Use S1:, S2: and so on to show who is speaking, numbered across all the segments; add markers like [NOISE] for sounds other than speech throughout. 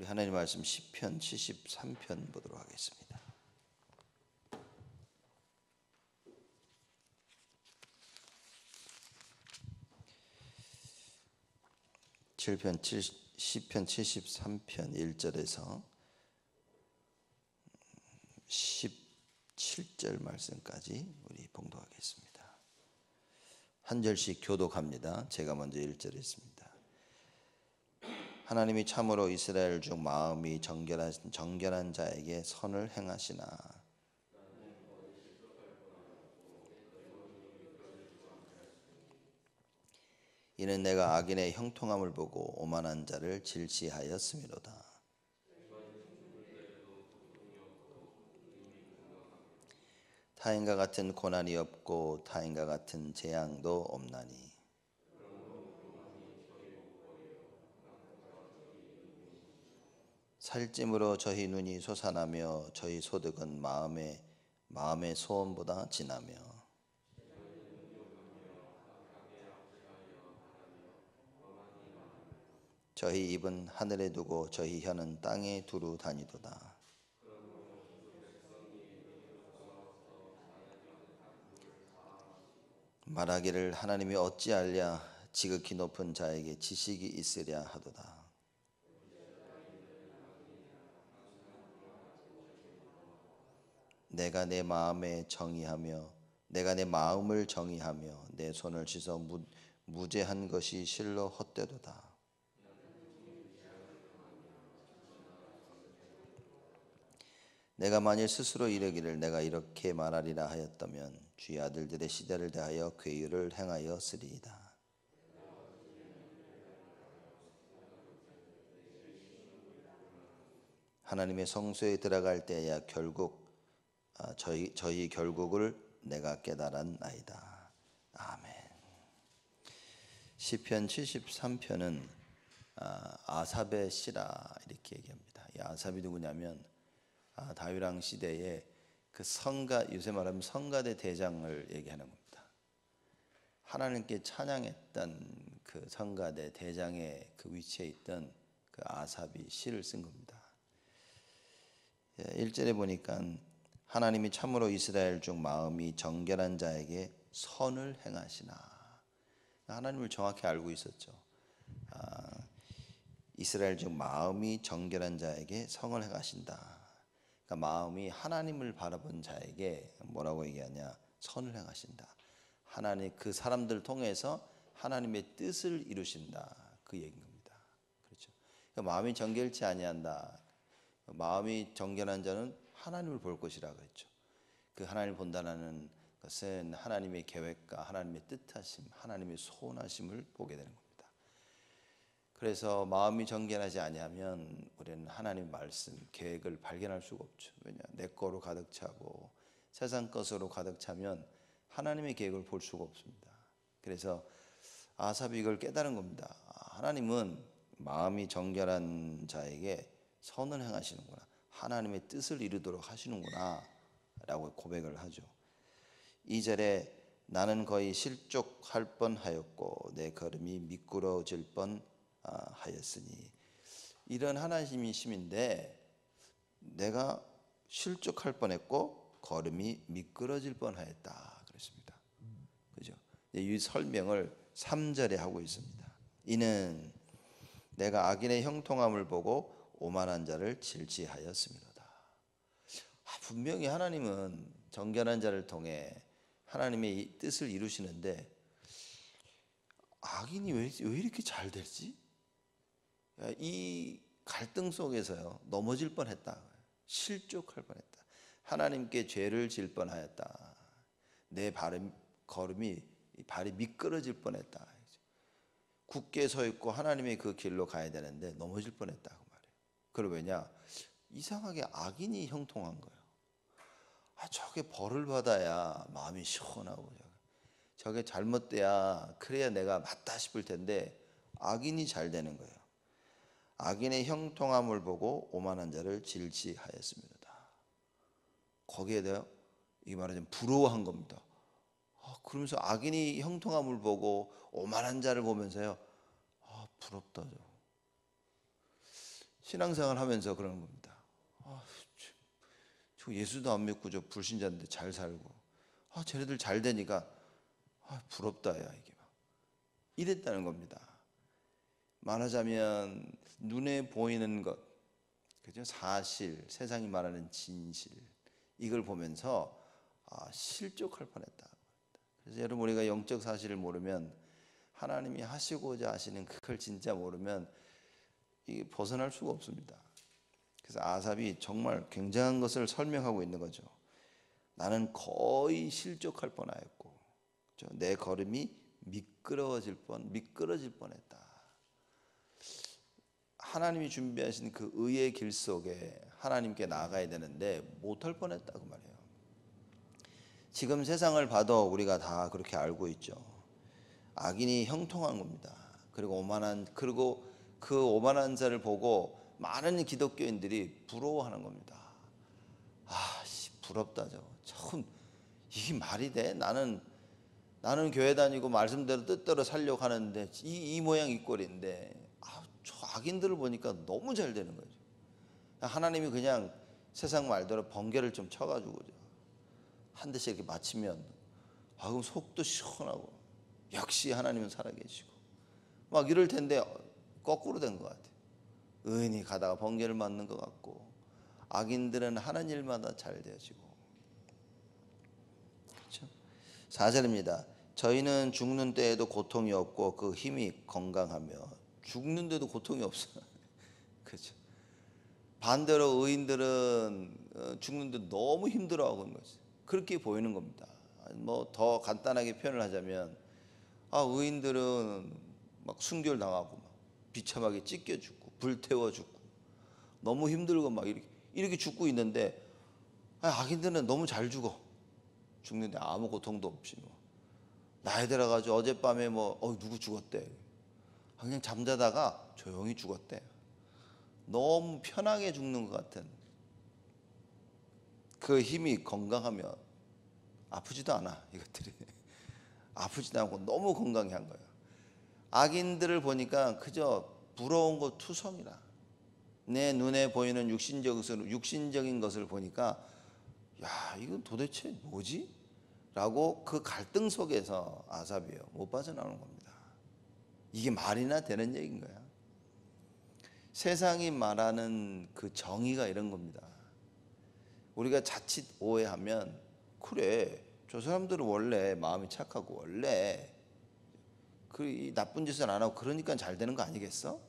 S1: 우리 하나님 말씀 10편 73편 보도록 하겠습니다. 편 10편 73편 1절에서 17절 말씀까지 우리 봉독하겠습니다. 한 절씩 교독합니다. 제가 먼저 1절 했습니다. 하나님이 참으로 이스라엘 중 마음이 정결한, 정결한 자에게 선을 행하시나 이는 내가 악인의 형통함을 보고 오만한 자를 질시하였음이로다 타인과 같은 고난이 없고 타인과 같은 재앙도 없나니 살찜으로 저희 눈이 솟아나며 저희 소득은 마음에 마음의 소원보다 진하며 저희 입은 하늘에 두고 저희 혀는 땅에 두루 다니도다. 말하기를 하나님이 어찌 알랴 지극히 높은 자에게 지식이 있으랴 하도다. 내가 내 마음에 정의하며 내가 내 마음을 정의하며 내 손을 씻어 무, 무죄한 것이 실로 헛되도다. 내가 만일 스스로 이르기를 내가 이렇게 말하리라 하였다면 주의 아들들의 시대를 대하여 괴유를 행하였으리이다. 하나님의 성소에 들어갈 때야 결국 아, 저희 저희 결국을 내가 깨달은 나이다. 아멘. 시편 73편은 아, 아삽의 시라 이렇게 얘기합니다. 아삽이 누구냐면 아, 다윗 왕 시대에 그 성가 요새 말하면 성가대 대장을 얘기하는 겁니다. 하나님께 찬양했던 그 성가대 대장의 그 위치에 있던 그 아삽이 시를 쓴 겁니다. 1절에 예, 보니까 하나님이 참으로 이스라엘 중 마음이 정결한 자에게 선을 행하시나 하나님을 정확히 알고 있었죠. 아, 이스라엘 중 마음이 정결한 자에게 성을 행하신다. 그러니까 마음이 하나님을 바라본 자에게 뭐라고 얘기하냐 선을 행하신다. 하나님 그 사람들 통해서 하나님의 뜻을 이루신다 그 얘기인 겁니다. 그렇죠. 그러니까 마음이 정결치 아니한다. 마음이 정결한 자는 하나님을 볼 것이라고 했죠. 그 하나님을 본다는 것은 하나님의 계획과 하나님의 뜻하심, 하나님의 소원하심을 보게 되는 겁니다. 그래서 마음이 정결하지 아니면 우리는 하나님 말씀, 계획을 발견할 수가 없죠. 왜냐? 내 거로 가득 차고 세상 것으로 가득 차면 하나님의 계획을 볼 수가 없습니다. 그래서 아삽이 이걸 깨달은 겁니다. 아, 하나님은 마음이 정결한 자에게 선을 행하시는구나. 하나님의 뜻을 이루도록 하시는구나 라고 고백을 하죠. 2절에 나는 거의 실족할 뻔하였고 내 걸음이 미끄러질 뻔하였으니 아, 이런 하나님이심인데 내가 실족할 뻔했고 걸음이 미끄러질 뻔하였다 그랬습니다. 그죠? 이 설명을 3절에 하고 있습니다. 이는 내가 악인의 형통함을 보고 오만한 자를 질지하였습니다. 아, 분명히 하나님은 정결한 자를 통해 하나님의 뜻을 이루시는데 악인이 왜, 왜 이렇게 잘 될지? 이 갈등 속에서요 넘어질 뻔했다 실족할 뻔했다 하나님께 죄를 질 뻔하였다 내 발음, 걸음이 발이 미끄러질 뻔했다 굳게 서 있고 하나님의 그 길로 가야 되는데 넘어질 뻔했다 그걸 왜냐? 이상하게 악인이 형통한 거예요. 아, 저게 벌을 받아야 마음이 시원하고 저게 잘못돼야 그래야 내가 맞다 싶을 텐데 악인이 잘 되는 거예요. 악인의 형통함을 보고 오만한 자를 질지하였습니다. 거기에 대해 이 말은 부러워한 겁니다. 아, 그러면서 악인이 형통함을 보고 오만한 자를 보면서요. 아, 부럽다. 저. 신앙생활 하면서 그러는 겁니다. 아, 저 예수도 안 믿고 저 불신자인데 잘 살고, 아, 쟤네들 잘 되니까, 아, 부럽다, 야, 이게 막. 이랬다는 겁니다. 말하자면, 눈에 보이는 것, 그죠? 사실, 세상이 말하는 진실, 이걸 보면서, 아, 실족할 뻔했다. 그래서 여러분, 우리가 영적 사실을 모르면, 하나님이 하시고자 하시는 그걸 진짜 모르면 이게 벗어날 수가 없습니다. 그래서 아삽이 정말 굉장한 것을 설명하고 있는 거죠. 나는 거의 실족할 뻔하였고 내 걸음이 미끄러워질 뻔 미끄러질 뻔했다. 하나님이 준비하신 그 의의 길 속에 하나님께 나가야 되는데 못할 뻔했다 그 말이에요. 지금 세상을 봐도 우리가 다 그렇게 알고 있죠. 악인이 형통한 겁니다. 그리고 오만한 그리고 그 오만한 자를 보고 많은 기독교인들이 부러워하는 겁니다. 아, 씨, 부럽다 저참 이게 말이 돼? 나는 나는 교회 다니고 말씀대로 뜻대로 살려고 하는데 이, 이 모양 이 꼴인데 아, 저 악인들을 보니까 너무 잘 되는 거죠. 하나님이 그냥 세상 말대로 번개를 좀쳐가지고한 대씩 이렇게 맞히면 아 그럼 속도 시원하고 역시 하나님은 살아계시고 막 이럴 텐데 거꾸로 된 것 같아요. 의이 가다가 번개를 맞는 것 같고 악인들은 하는 일마다 잘 되어지고 그렇죠? 4절입니다. 저희는 죽는 때에도 고통이 없고 그 힘이 건강하며 죽는데도 고통이 없어요. [LAUGHS] 그렇죠? 반대로 의인들은 어, 죽는데 너무 힘들어하고 있는 거죠. 그렇게 보이는 겁니다. 뭐 더 간단하게 표현을 하자면 아 의인들은 막 순결 당하고 비참하게 찢겨 죽고 불태워 죽고 너무 힘들고 막 이렇게 이렇게 죽고 있는데 악인들은 아, 너무 잘 죽어 죽는데 아무 고통도 없이 뭐 나이 들어가지고 어젯밤에 뭐 어, 누구 죽었대 아, 그냥 잠자다가 조용히 죽었대 너무 편하게 죽는 것 같은 그 힘이 건강하면 아프지도 않아 이것들이 [LAUGHS] 아프지도 않고 너무 건강해 한 거예요 악인들을 보니까 그저 부러운 것 투성이라. 내 눈에 보이는 육신적인 것을 보니까 야 이건 도대체 뭐지? 라고 그 갈등 속에서 아삽이요 못 빠져나오는 겁니다. 이게 말이나 되는 얘기인 거야. 세상이 말하는 그 정의가 이런 겁니다. 우리가 자칫 오해하면 그래 저 사람들은 원래 마음이 착하고 원래 그 나쁜 짓은 안 하고 그러니까 잘 되는 거 아니겠어?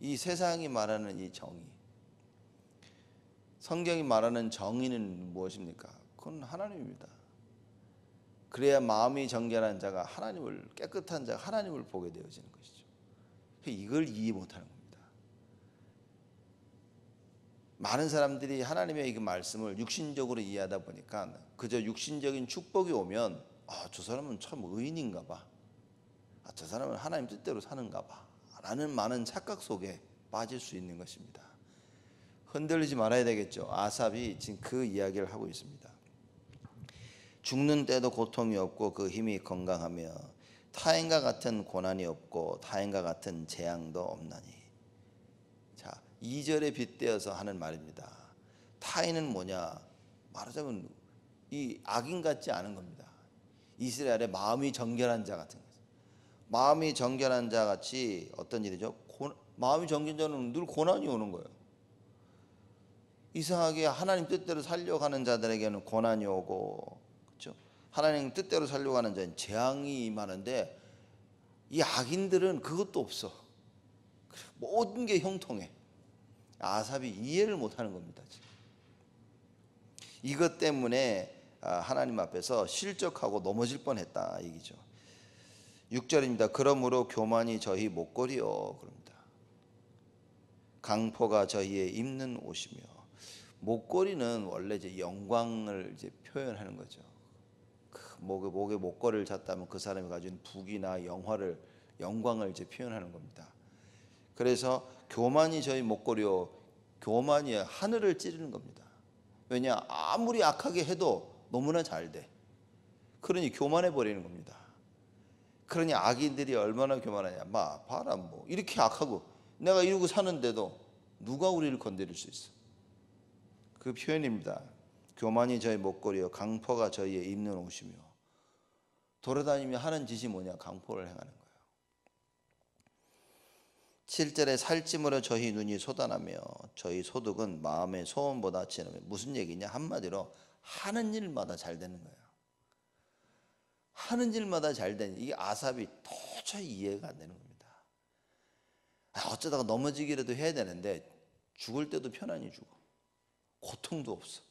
S1: 이 세상이 말하는 이 정의. 성경이 말하는 정의는 무엇입니까? 그건 하나님입니다. 그래야 마음이 정결한 자가 하나님을 깨끗한 자가 하나님을 보게 되어지는 것이죠. 이걸 이해 못하는 겁니다. 많은 사람들이 하나님의 이 말씀을 육신적으로 이해하다 보니까 그저 육신적인 축복이 오면 아, 저 사람은 참 의인인가 봐. 아, 저 사람은 하나님 뜻대로 사는가 봐. 라는 많은 착각 속에 빠질 수 있는 것입니다. 흔들리지 말아야 되겠죠. 아삽이 지금 그 이야기를 하고 있습니다. 죽는 때도 고통이 없고 그 힘이 건강하며 타인과 같은 고난이 없고 타인과 같은 재앙도 없나니. 자, 2절에 빗대어서 하는 말입니다. 타인은 뭐냐? 말하자면 이 악인 같지 않은 겁니다. 이스라엘의 마음이 정결한 자 같은 거 마음이 정결한 자 같이 어떤 일이죠? 고, 마음이 정결 자는 늘 고난이 오는 거예요. 이상하게 하나님 뜻대로 살려가는 자들에게는 고난이 오고 그렇죠? 하나님 뜻대로 살려가는 자는 재앙이 임하데이 악인들은 그것도 없어. 모든 게 형통해. 아삽이 이해를 못하는 겁니다. 이것 때문에 아, 하나님 앞에서 실족하고 넘어질 뻔했다 얘기죠. 6절입니다. 그러므로 교만이 저희 목걸이요. 그럽니다. 강포가 저희의 입는 옷이며 목걸이는 원래 이제 영광을 이제 표현하는 거죠. 그 목에 목에 목걸이를 잤다면 그 사람이 가진 부귀나 영화를 영광을 이제 표현하는 겁니다. 그래서 교만이 저희 목걸이요. 교만이 하늘을 찌르는 겁니다. 왜냐 아무리 악하게 해도 너무나 잘 돼. 그러니 교만해 버리는 겁니다. 그러니 악인들이 얼마나 교만하냐. 마, 봐라, 뭐. 이렇게 악하고 내가 이러고 사는데도 누가 우리를 건드릴 수 있어? 그 표현입니다. 교만이 저희 목걸이요. 강포가 저희의 입는 옷이며. 돌아다니며 하는 짓이 뭐냐? 강포를 행하는 거예요. 7절에 살찜으로 저희 눈이 쏟아나며 저희 소득은 마음의 소원보다 지나 무슨 얘기냐? 한마디로 하는 일마다 잘 되는 거예요. 하는 일마다 잘 되니 이게 아삽이 도저히 이해가 안 되는 겁니다. 아, 어쩌다가 넘어지기라도 해야 되는데 죽을 때도 편안히 죽어. 고통도 없어.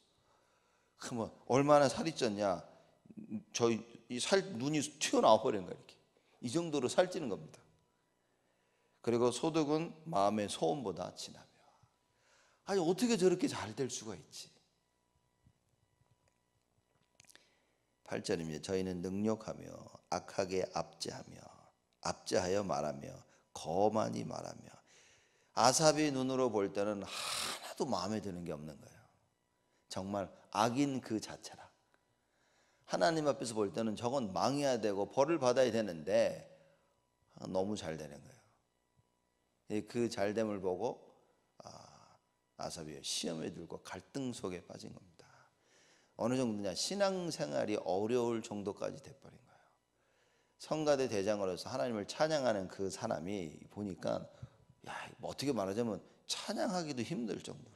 S1: 그뭐 얼마나 살이 쪘냐? 저희 살 눈이 튀어나와 버린 거야 이렇게. 이 정도로 살찌는 겁니다. 그리고 소득은 마음의 소원보다 진하며. 아니 어떻게 저렇게 잘 될 수가 있지? 8절입니다. 저희는 능욕하며 악하게 압제하며 압제하여 말하며 거만히 말하며 아삽이 눈으로 볼 때는 하나도 마음에 드는 게 없는 거예요. 정말 악인 그 자체라. 하나님 앞에서 볼 때는 저건 망해야 되고 벌을 받아야 되는데 너무 잘 되는 거예요. 예, 그 잘됨을 보고 아, 아삽이 시험에 들고 갈등 속에 빠진 겁니다. 어느 정도냐 신앙생활이 어려울 정도까지 돼버린 거예요. 성가대 대장으로서 하나님을 찬양하는 그 사람이 보니까 야 어떻게 말하자면 찬양하기도 힘들 정도로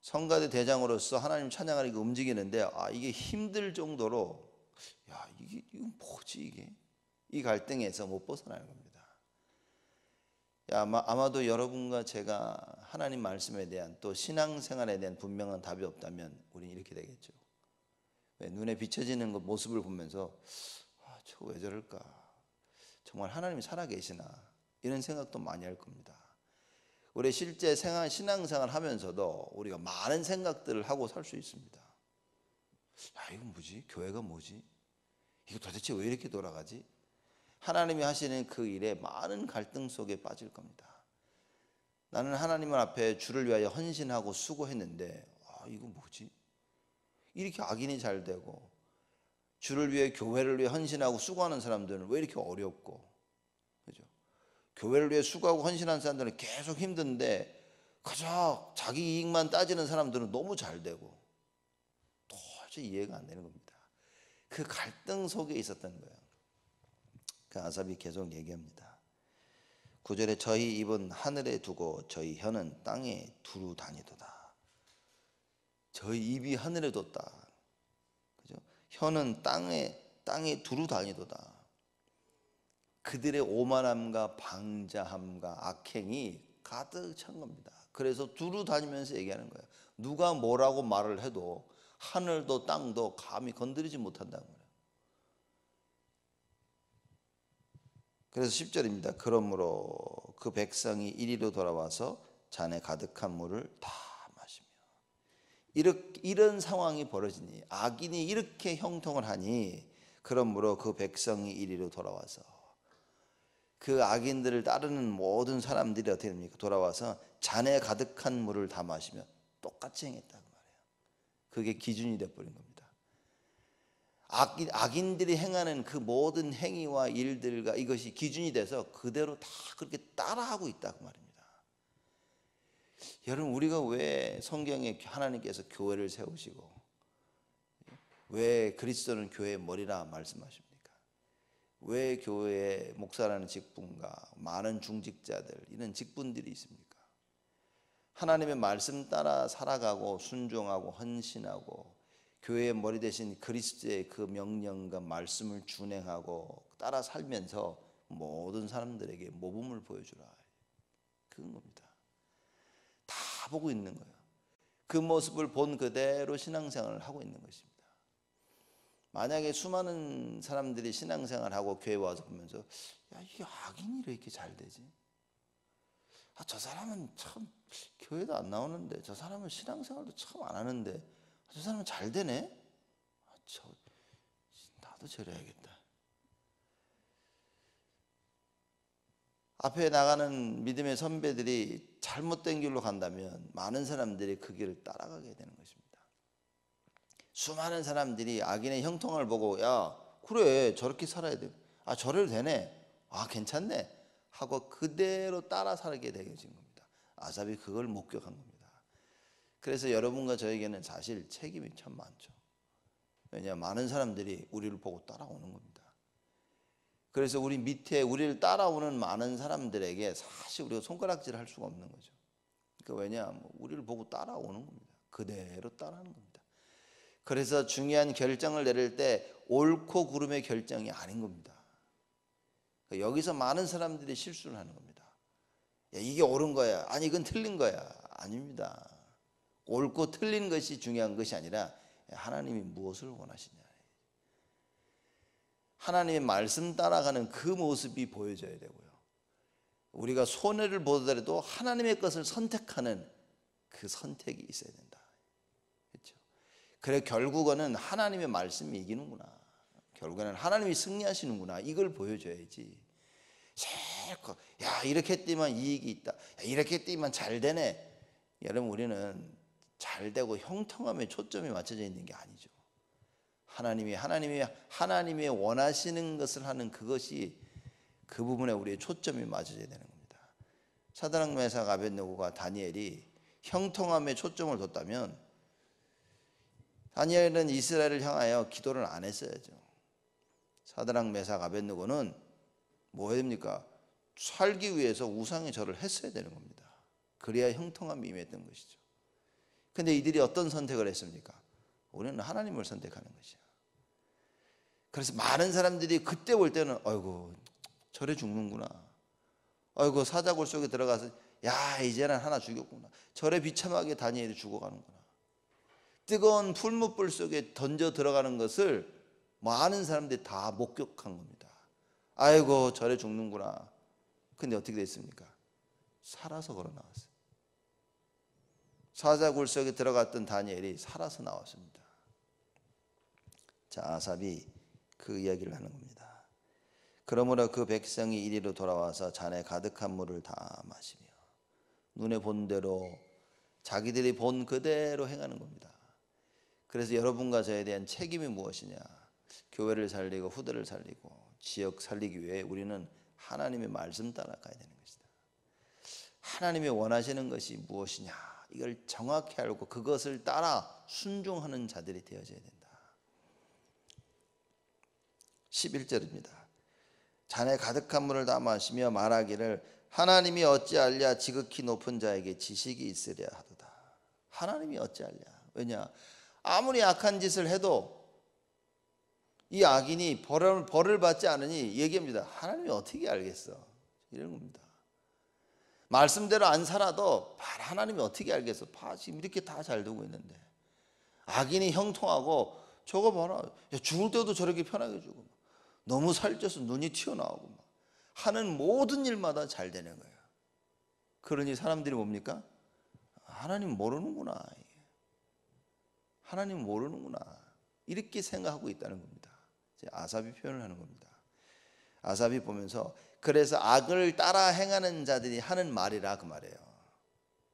S1: 성가대 대장으로서 하나님 찬양하는 게 움직이는데 아 이게 힘들 정도로 야 이게 이건 뭐지 이게 이 갈등에서 못 벗어나는 겁니다. 아마, 아마도 여러분과 제가 하나님 말씀에 대한 또 신앙생활에 대한 분명한 답이 없다면 우린 이렇게 되겠죠. 눈에 비춰지는 그 모습을 보면서 아, 저거 왜 저럴까? 정말 하나님이 살아계시나? 이런 생각도 많이 할 겁니다. 우리 실제 생활, 신앙생활 하면서도 우리가 많은 생각들을 하고 살 수 있습니다. 야, 이건 뭐지? 교회가 뭐지? 이거 도대체 왜 이렇게 돌아가지? 하나님이 하시는 그 일에 많은 갈등 속에 빠질 겁니다. 나는 하나님 앞에 주를 위하여 헌신하고 수고했는데 아 이거 뭐지? 이렇게 악인이 잘 되고 주를 위해 교회를 위해 헌신하고 수고하는 사람들은 왜 이렇게 어렵고 그죠? 교회를 위해 수고하고 헌신한 사람들은 계속 힘든데 가자 자기 이익만 따지는 사람들은 너무 잘 되고 도저히 이해가 안 되는 겁니다. 그 갈등 속에 있었던 거예요. 그 아삽이 계속 얘기합니다. 구절에 저희 입은 하늘에 두고 저희 혀는 땅에 두루 다니도다. 저희 입이 하늘에 뒀다. 그죠? 혀는 땅에 땅에 두루 다니도다. 그들의 오만함과 방자함과 악행이 가득 찬 겁니다. 그래서 두루 다니면서 얘기하는 거예요. 누가 뭐라고 말을 해도 하늘도 땅도 감히 건드리지 못한다는 거예요. 그래서 10절입니다. 그러므로 그 백성이 이리로 돌아와서 잔에 가득한 물을 다 마시며 이렇게, 이런 상황이 벌어지니 악인이 이렇게 형통을 하니 그러므로 그 백성이 이리로 돌아와서 그 악인들을 따르는 모든 사람들이 어떻게 됩니까? 돌아와서 잔에 가득한 물을 다 마시면 똑같이 행했다고 그 말해요. 그게 기준이 돼버린 겁니다. 악, 인들이 행하는 그 모든 행위와 일들과 이것이 기준이 돼서 그대로 다 그렇게 따라하고 있다 고 그 말입니다. 여러분 우리가 왜 성경에 하나님께서 교회를 세우시고 왜 그리스도는 교회의 머리라 말씀하십니까? 왜 교회의 목사라는 직분과 많은 중직자들 이런 직분들이 있습니까? 하나님의 말씀 따라 살아가고 순종하고 헌신하고 교회의 머리 대신 그리스도의 그 명령과 말씀을 준행하고 따라 살면서 모든 사람들에게 모범을 보여주라. 그건 겁니다. 다 보고 있는 거예요. 그 모습을 본 그대로 신앙생활을 하고 있는 것입니다. 만약에 수많은 사람들이 신앙생활하고 교회 와서 보면서 야 이게 악인이 이렇게 잘 되지? 아저 사람은 참 교회도 안 나오는데 저 사람은 신앙생활도 참 안 하는데 저 사람은 잘 되네? 아, 저, 나도 저래야겠다. 앞에 나가는 믿음의 선배들이 잘못된 길로 간다면 많은 사람들이 그 길을 따라가게 되는 것입니다. 수많은 사람들이 악인의 형통을 보고 야 그래 저렇게 살아야 돼. 아 저래도 되네. 아 괜찮네. 하고 그대로 따라 살게 되어진 겁니다. 아삽이 그걸 목격한 겁니다. 그래서 여러분과 저에게는 사실 책임이 참 많죠. 왜냐 많은 사람들이 우리를 보고 따라오는 겁니다. 그래서 우리 밑에 우리를 따라오는 많은 사람들에게 사실 우리가 손가락질을 할 수가 없는 거죠. 그 왜냐 뭐 우리를 보고 따라오는 겁니다. 그대로 따라하는 겁니다. 그래서 중요한 결정을 내릴 때 옳고 그름의 결정이 아닌 겁니다. 그러니까 여기서 많은 사람들이 실수를 하는 겁니다. 야, 이게 옳은 거야. 아니 이건 틀린 거야. 아닙니다. 옳고 틀린 것이 중요한 것이 아니라 하나님이 무엇을 원하시냐. 하나님의 말씀 따라가는 그 모습이 보여져야 되고요. 우리가 손해를 보더라도 하나님의 것을 선택하는 그 선택이 있어야 된다. 그렇죠? 그래 결국에는 하나님의 말씀이 이기는구나. 결국에는 하나님이 승리하시는구나. 이걸 보여줘야지. 실컷 야 이렇게 뛰면 이익이 있다. 야, 이렇게 뛰면 잘 되네. 여러분 우리는 잘 되고 형통함에 초점이 맞춰져 있는 게 아니죠. 하나님이 하나님이 하나님의 원하시는 것을 하는 그것이 그 부분에 우리의 초점이 맞춰져야 되는 겁니다. 사드랑 메사 아벤노고가 다니엘이 형통함에 초점을 뒀다면 다니엘은 이스라엘을 향하여 기도를 안 했어야죠. 사드랑 메사 아벤누고는 뭐 해야 됩니까? 살기 위해서 우상의 절을 했어야 되는 겁니다. 그래야 형통함이 임했던 것이죠. 근데 이들이 어떤 선택을 했습니까? 우리는 하나님을 선택하는 것이야. 그래서 많은 사람들이 그때 볼 때는 아이고 저래 죽는구나. 아이고 사자골 속에 들어가서 야 이제는 하나 죽였구나. 저래 비참하게 다니엘이 죽어가는구나. 뜨거운 풀무불 속에 던져 들어가는 것을 많은 사람들이 다 목격한 겁니다. 아이고 저래 죽는구나. 근데 어떻게 됐습니까? 살아서 걸어 나왔어요. 사자굴속에 들어갔던 다니엘이 살아서 나왔습니다. 자, 아삽이 그 이야기를 하는 겁니다. 그러므로 그 백성이 이리로 돌아와서 잔에 가득한 물을 다 마시며 눈에 본 대로 자기들이 본 그대로 행하는 겁니다. 그래서 여러분과 저에 대한 책임이 무엇이냐? 교회를 살리고 후대를 살리고 지역 살리기 위해 우리는 하나님의 말씀 따라가야 되는 것이다. 하나님이 원하시는 것이 무엇이냐? 이걸 정확히 알고 그것을 따라 순종하는 자들이 되어져야 된다. 11절입니다. 잔에 가득한 물을 다 마시며 말하기를 하나님이 어찌 알랴 지극히 높은 자에게 지식이 있으랴 하도다. 하나님이 어찌 알랴. 왜냐? 아무리 악한 짓을 해도 이 악인이 벌을, 받지 않으니 얘기합니다. 하나님이 어떻게 알겠어? 이런 겁니다. 말씀대로 안 살아도 하나님이 어떻게 알겠어? 봐, 지금 이렇게 다 잘 되고 있는데. 악인이 형통하고 저거 봐라. 야, 죽을 때도 저렇게 편하게 죽어. 너무 살쪄서 눈이 튀어나오고 막. 하는 모든 일마다 잘 되는 거예요. 그러니 사람들이 뭡니까? 하나님 모르는구나. 하나님 모르는구나. 이렇게 생각하고 있다는 겁니다. 아삽이 표현을 하는 겁니다. 아삽이 보면서 그래서 악을 따라 행하는 자들이 하는 말이라 그 말이에요.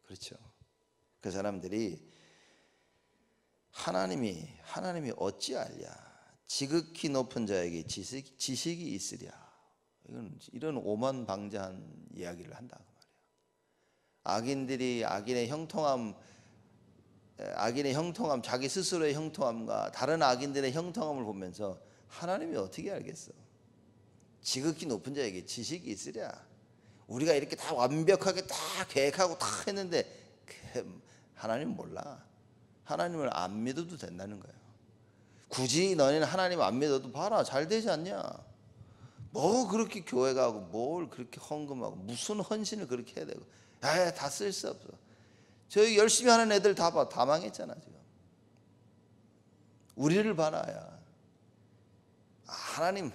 S1: 그렇죠. 그 사람들이 하나님이 하나님이 어찌 알랴 지극히 높은 자에게 지식, 지식이 있으랴 이건 이런 오만방자한 이야기를 한다 그말이에 악인들이 악인의 형통함 악인의 형통함 자기 스스로의 형통함과 다른 악인들의 형통함을 보면서 하나님이 어떻게 알겠어? 지극히 높은 자에게 지식이 있으랴. 우리가 이렇게 다 완벽하게 다 계획하고 다 했는데 하나님 몰라. 하나님을 안 믿어도 된다는 거예요. 굳이 너네는 하나님 안 믿어도 봐라 잘 되지 않냐? 뭐 그렇게 교회 가고 뭘 그렇게 헌금하고 무슨 헌신을 그렇게 해야 되고 에다 쓸 수 없어. 저희 열심히 하는 애들 다 봐. 다 망했잖아 지금. 우리를 봐라야. 하나님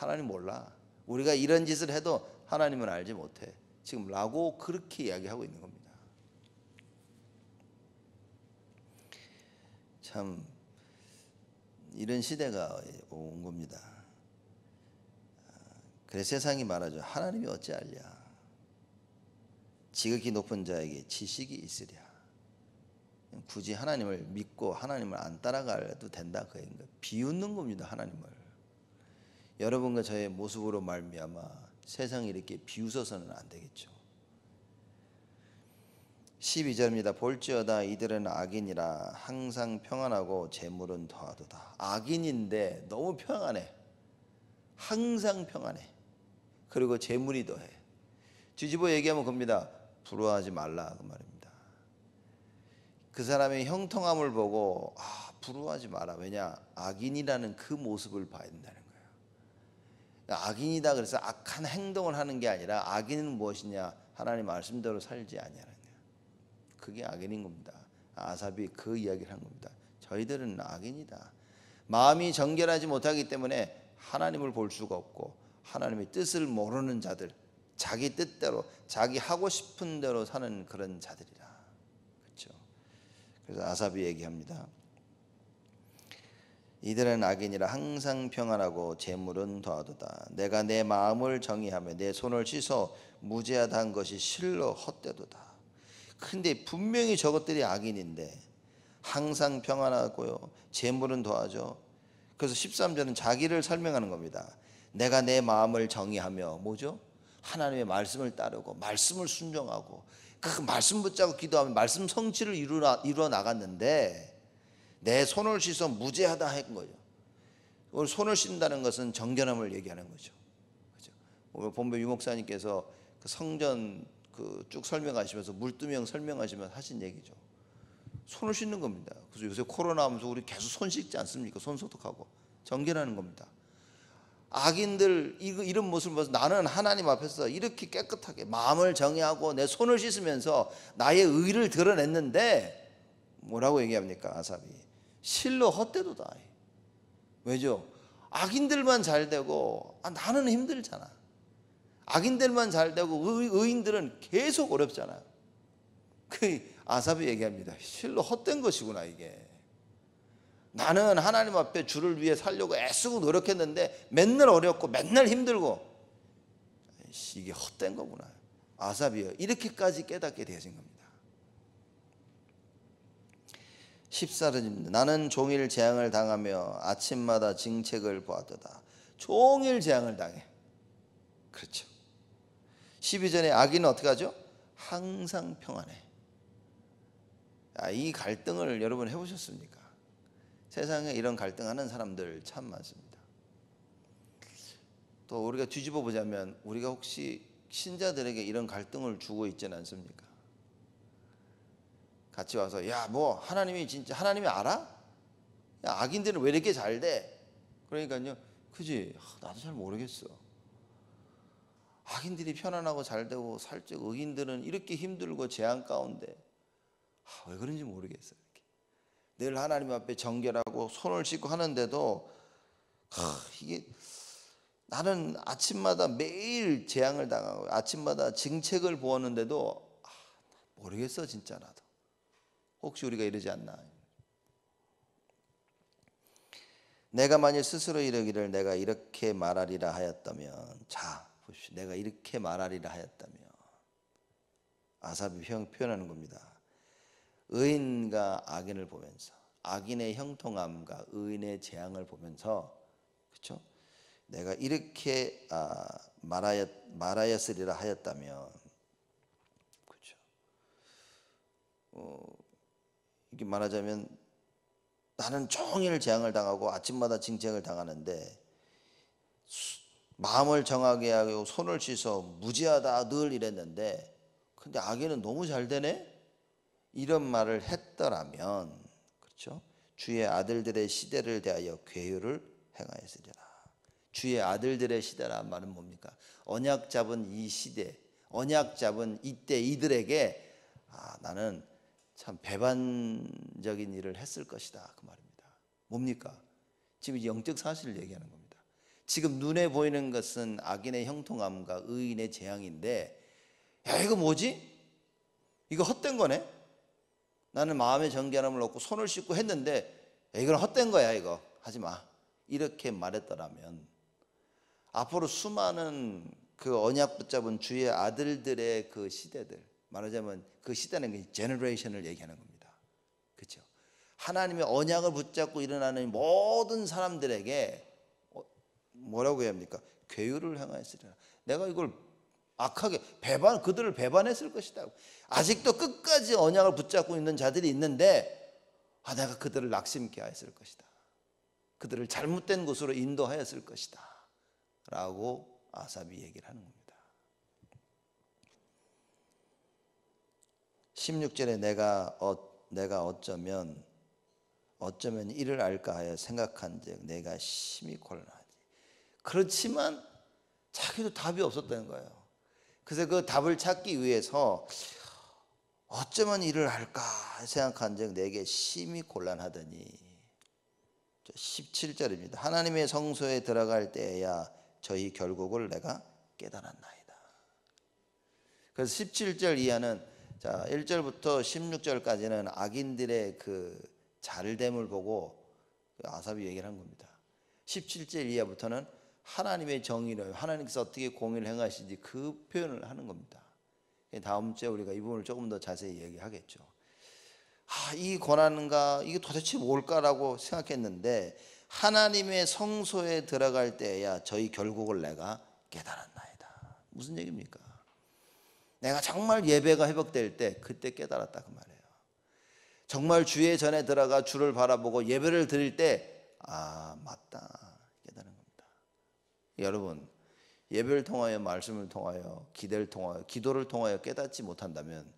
S1: 하나님 몰라. 우리가 이런 짓을 해도 하나님은 알지 못해. 지금 라고 그렇게 이야기하고 있는 겁니다. 참 이런 시대가 온 겁니다. 그래 세상이 말하죠. 하나님이 어찌 알랴? 지극히 높은 자에게 지식이 있으랴. 굳이 하나님을 믿고 하나님을 안 따라가도 된다 그 얘기인가. 비웃는 겁니다. 하나님을. 여러분과 저의 모습으로 말미암아 세상이 이렇게 비웃어서는 안 되겠죠. 12절입니다. 볼지어다 이들은 악인이라 항상 평안하고 재물은 더하도다. 악인인데 너무 평안해. 항상 평안해. 그리고 재물이 더해. 뒤집어 얘기하면 겁니다. 부러워하지 말라 그 말입니다. 그 사람의 형통함을 보고 아, 부러워하지 마라. 왜냐? 악인이라는 그 모습을 봐야 된다는 거예요. 악인이다 그래서 악한 행동을 하는 게 아니라 악인은 무엇이냐? 하나님 말씀대로 살지 아니하는 그게 악인인 겁니다. 아삽이 그 이야기를 한 겁니다. 저희들은 악인이다. 마음이 정결하지 못하기 때문에 하나님을 볼 수가 없고 하나님의 뜻을 모르는 자들, 자기 뜻대로 자기 하고 싶은 대로 사는 그런 자들이라. 그렇죠. 그래서 아삽이 얘기합니다. 이들은 악인이라 항상 평안하고 재물은 더하도다. 내가 내 마음을 정의하며 내 손을 씻어 무죄하다 한 것이 실로 헛되도다. 근데 분명히 저것들이 악인인데 항상 평안하고요. 재물은 더하죠. 그래서 13절은 자기를 설명하는 겁니다. 내가 내 마음을 정의하며 뭐죠? 하나님의 말씀을 따르고 말씀을 순종하고 그 말씀 붙잡고 기도하면 말씀 성취를 이루어 나갔는데 내 손을 씻어 무죄하다 한 거죠. 손을 씻는다는 것은 정결함을 얘기하는 거죠. 그죠? 오늘 본부 유목사님께서 그 성전 그 쭉 설명하시면서 물두명 설명하시면서 하신 얘기죠. 손을 씻는 겁니다. 그래서 요새 코로나 하면서 우리 계속 손 씻지 않습니까? 손 소독하고 정결하는 겁니다. 악인들 이런 모습을 보서 나는 하나님 앞에서 이렇게 깨끗하게 마음을 정의하고 내 손을 씻으면서 나의 의를 드러냈는데 뭐라고 얘기합니까 아삽이 실로 헛되도다. 왜죠? 악인들만 잘 되고 아, 나는 힘들잖아. 악인들만 잘 되고 의, 인들은 계속 어렵잖아그 아삽이 얘기합니다. 실로 헛된 것이구나 이게. 나는 하나님 앞에 주를 위해 살려고 애쓰고 노력했는데 맨날 어렵고 맨날 힘들고 이게 헛된 거구나. 아삽이요. 이렇게까지 깨닫게 되신 겁니다. 14절입니다. 나는 종일 재앙을 당하며 아침마다 징책을 보았도다. 종일 재앙을 당해. 그렇죠. 12절에 악인은 어떻게 하죠? 항상 평안해. 아, 이 갈등을 여러분 해보셨습니까? 세상에 이런 갈등하는 사람들 참 많습니다. 또 우리가 뒤집어 보자면 우리가 혹시 신자들에게 이런 갈등을 주고 있지는 않습니까? 같이 와서 야 뭐 하나님이 진짜 하나님이 알아? 야, 악인들은 왜 이렇게 잘 돼? 그러니까요 그지 아, 나도 잘 모르겠어 악인들이 편안하고 잘 되고 살짝 의인들은 이렇게 힘들고 재앙 가운데 아, 왜 그런지 모르겠어 이렇게. 늘 하나님 앞에 정결하고 손을 씻고 하는데도 아, 이게 나는 아침마다 매일 재앙을 당하고 아침마다 징책을 보았는데도 아, 모르겠어 진짜 나도 혹시 우리가 이러지 않나? 내가 만일 스스로 이르기를 내가 이렇게 말하리라 하였다면 자 보십시오 내가 이렇게 말하리라 하였다면 아삽이 표현하는 겁니다 의인과 악인을 보면서 악인의 형통함과 의인의 재앙을 보면서 그렇죠 내가 이렇게 아, 말하였, 말하였으리라 하였다면 그렇죠 어, 이렇게 말하자면 나는 종일 재앙을 당하고 아침마다 징징을 당하는데 마음을 정하게 하고 손을 씻어 무지하다 늘 이랬는데 근데 아기는 너무 잘 되네? 이런 말을 했더라면 그렇죠? 주의 아들들의 시대를 대하여 괴유를 행하였으리라. 주의 아들들의 시대란 말은 뭡니까? 언약 잡은 이 시대, 언약 잡은 이때 이들에게 아, 나는 참 배반적인 일을 했을 것이다 그 말입니다. 뭡니까? 지금 영적 사실을 얘기하는 겁니다. 지금 눈에 보이는 것은 악인의 형통함과 의인의 재앙인데 야 이거 뭐지? 이거 헛된 거네? 나는 마음의 정결함을 얻고 손을 씻고 했는데 야, 이건 헛된 거야 이거 하지 마 이렇게 말했더라면 앞으로 수많은 그 언약 붙잡은 주의 아들들의 그 시대들 말하자면 그 시대는 그 제너레이션을 얘기하는 겁니다. 그렇죠? 하나님의 언약을 붙잡고 일어나는 모든 사람들에게 어, 뭐라고 해야 합니까? 괴유를 향하였으리라. 내가 이걸 악하게 배반 그들을 배반했을 것이다. 아직도 끝까지 언약을 붙잡고 있는 자들이 있는데 아 내가 그들을 낙심케 하였을 것이다. 그들을 잘못된 곳으로 인도하였을 것이다. 라고 아삽이 얘기를 하는 겁니다. 16절에 내가 어, 내가 어쩌면 어쩌면 이를 알까 하여 생각한즉 내가 심히 곤란하지. 그렇지만 자기도 답이 없었다는 거예요. 그래서 그 답을 찾기 위해서 어쩌면 이를 알까 생각한즉 내게 심히 곤란하더니 17절입니다. 하나님의 성소에 들어갈 때야 저희 결국을 내가 깨달았나이다. 그래서 17절 이하는 자, 1절부터 16절까지는 악인들의 그 잘됨을 보고 그 아삽이 얘기를 한 겁니다. 17절 이하부터는 하나님의 정의를 하나님께서 어떻게 공의를 행하시지 그 표현을 하는 겁니다. 그 다음 주에 우리가 이 부분을 조금 더 자세히 얘기하겠죠. 아, 이고난가 이게 도대체 뭘까라고 생각했는데 하나님의 성소에 들어갈 때야 저희 결국을 내가 깨달았나이다. 무슨 얘기입니까? 내가 정말 예배가 회복될 때 그때 깨달았다 그 말이에요. 정말 주의 전에 들어가 주를 바라보고 예배를 드릴 때 아, 맞다. 깨달은 겁니다. 여러분, 예배를 통하여 말씀을 통하여 기대를 통하여 기도를 통하여 깨닫지 못한다면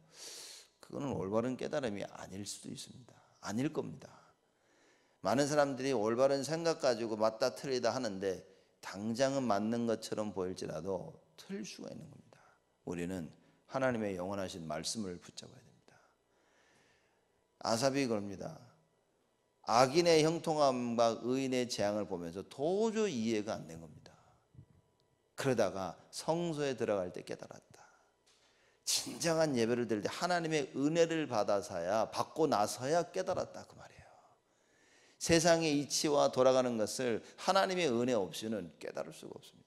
S1: 그거는 올바른 깨달음이 아닐 수도 있습니다. 아닐 겁니다. 많은 사람들이 올바른 생각 가지고 맞다 틀리다 하는데 당장은 맞는 것처럼 보일지라도 틀 수가 있는 겁니다. 우리는 하나님의 영원하신 말씀을 붙잡아야 됩니다. 아삽이 그럽니다. 악인의 형통함과 의인의 재앙을 보면서 도저히 이해가 안 된 겁니다. 그러다가 성소에 들어갈 때 깨달았다. 진정한 예배를 드릴 때 하나님의 은혜를 받아서야 받고 나서야 깨달았다 그 말이에요. 세상의 이치와 돌아가는 것을 하나님의 은혜 없이는 깨달을 수가 없습니다.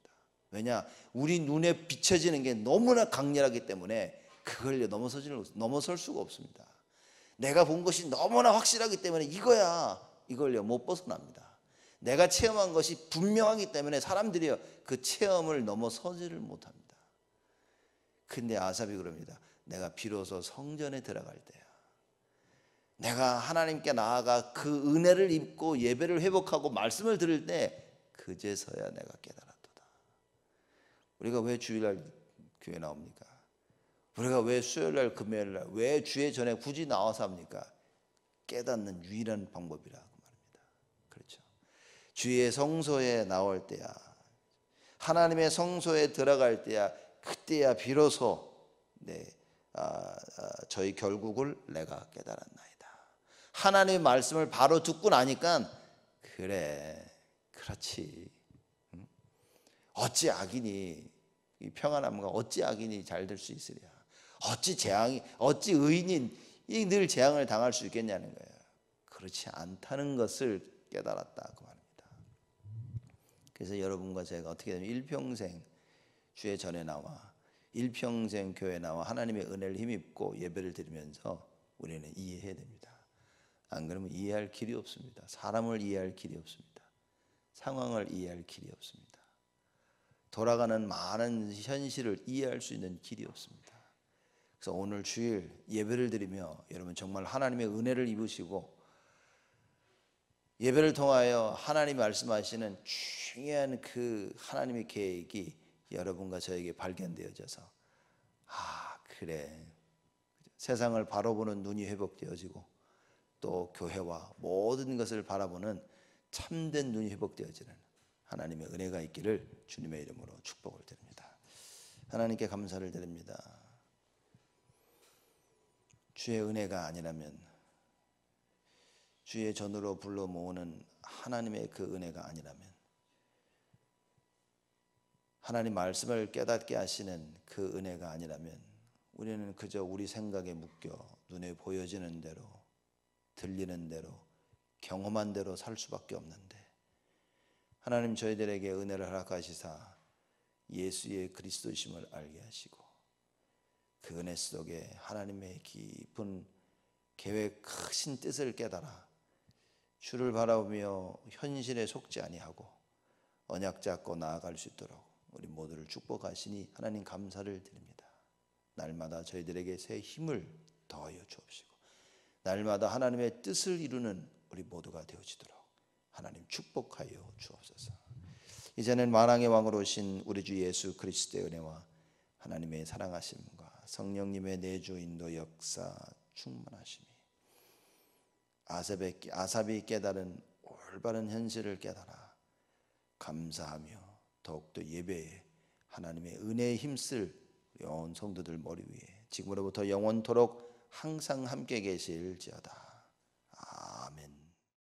S1: 왜냐? 우리 눈에 비춰지는 게 너무나 강렬하기 때문에 그걸 넘어서지 넘어설 수가 없습니다. 내가 본 것이 너무나 확실하기 때문에 이거야 이걸 못 벗어납니다. 내가 체험한 것이 분명하기 때문에 사람들이 그 체험을 넘어서지를 못합니다. 근데 아삽이 그럽니다. 내가 비로소 성전에 들어갈 때야. 내가 하나님께 나아가 그 은혜를 입고 예배를 회복하고 말씀을 들을 때 그제서야 내가 깨달아. 우리가 왜 주일날 교회 나옵니까? 우리가 왜 수요일날 금요일날 왜 주의 전에 굳이 나와서 합니까? 깨닫는 유일한 방법이라 그 말입니다. 그렇죠. 주의 성소에 나올 때야 하나님의 성소에 들어갈 때야 그때야 비로소 네, 아, 아, 저희 결국을 내가 깨달았나이다. 하나님의 말씀을 바로 듣고 나니까 그래 그렇지 어찌 악인이 이 평안함과 어찌 악인이 잘 될 수 있으랴? 어찌 재앙이 어찌 의인인 이늘 재앙을 당할 수 있겠냐는 거예요. 그렇지 않다는 것을 깨달았다 그 말입니다. 그래서 여러분과 제가 어떻게 되면 일평생 주의 전에 나와 일평생 교회 나와 하나님의 은혜를 힘입고 예배를 드리면서 우리는 이해해야 됩니다. 안 그러면 이해할 길이 없습니다. 사람을 이해할 길이 없습니다. 상황을 이해할 길이 없습니다. 돌아가는 많은 현실을 이해할 수 있는 길이 없습니다. 그래서 오늘 주일 예배를 드리며 여러분 정말 하나님의 은혜를 입으시고 예배를 통하여 하나님 말씀하시는 중요한 그 하나님의 계획이 여러분과 저에게 발견되어져서 아 그래 세상을 바로 보는 눈이 회복되어지고 또 교회와 모든 것을 바라보는 참된 눈이 회복되어지는 하나님의 은혜가 있기를 주님의 이름으로 축복을 드립니다. 하나님께 감사를 드립니다. 주의 은혜가 아니라면 주의 전으로 불러 모으는 하나님의 그 은혜가 아니라면 하나님 말씀을 깨닫게 하시는 그 은혜가 아니라면 우리는 그저 우리 생각에 묶여 눈에 보여지는 대로 들리는 대로 경험한 대로 살 수밖에 없는데 하나님 저희들에게 은혜를 허락하시사 예수의 그리스도심을 알게 하시고 그 은혜 속에 하나님의 깊은 계획 크신 뜻을 깨달아 주를 바라보며 현실에 속지 아니하고 언약 잡고 나아갈 수 있도록 우리 모두를 축복하시니 하나님 감사를 드립니다. 날마다 저희들에게 새 힘을 더하여 주옵시고 날마다 하나님의 뜻을 이루는 우리 모두가 되어지도록 하나님 축복하여 주옵소서. 이제는 만왕의 왕으로 오신 우리 주 예수 그리스도의 은혜와 하나님의 사랑하심과 성령님의 내주 인도 역사 충만하심이 아삽의, 아삽이 깨달은 올바른 현실을 깨달아 감사하며 더욱더 예배에 하나님의 은혜에 힘쓸 온 성도들 머리 위에 지금으로부터 영원토록 항상 함께 계실지어다.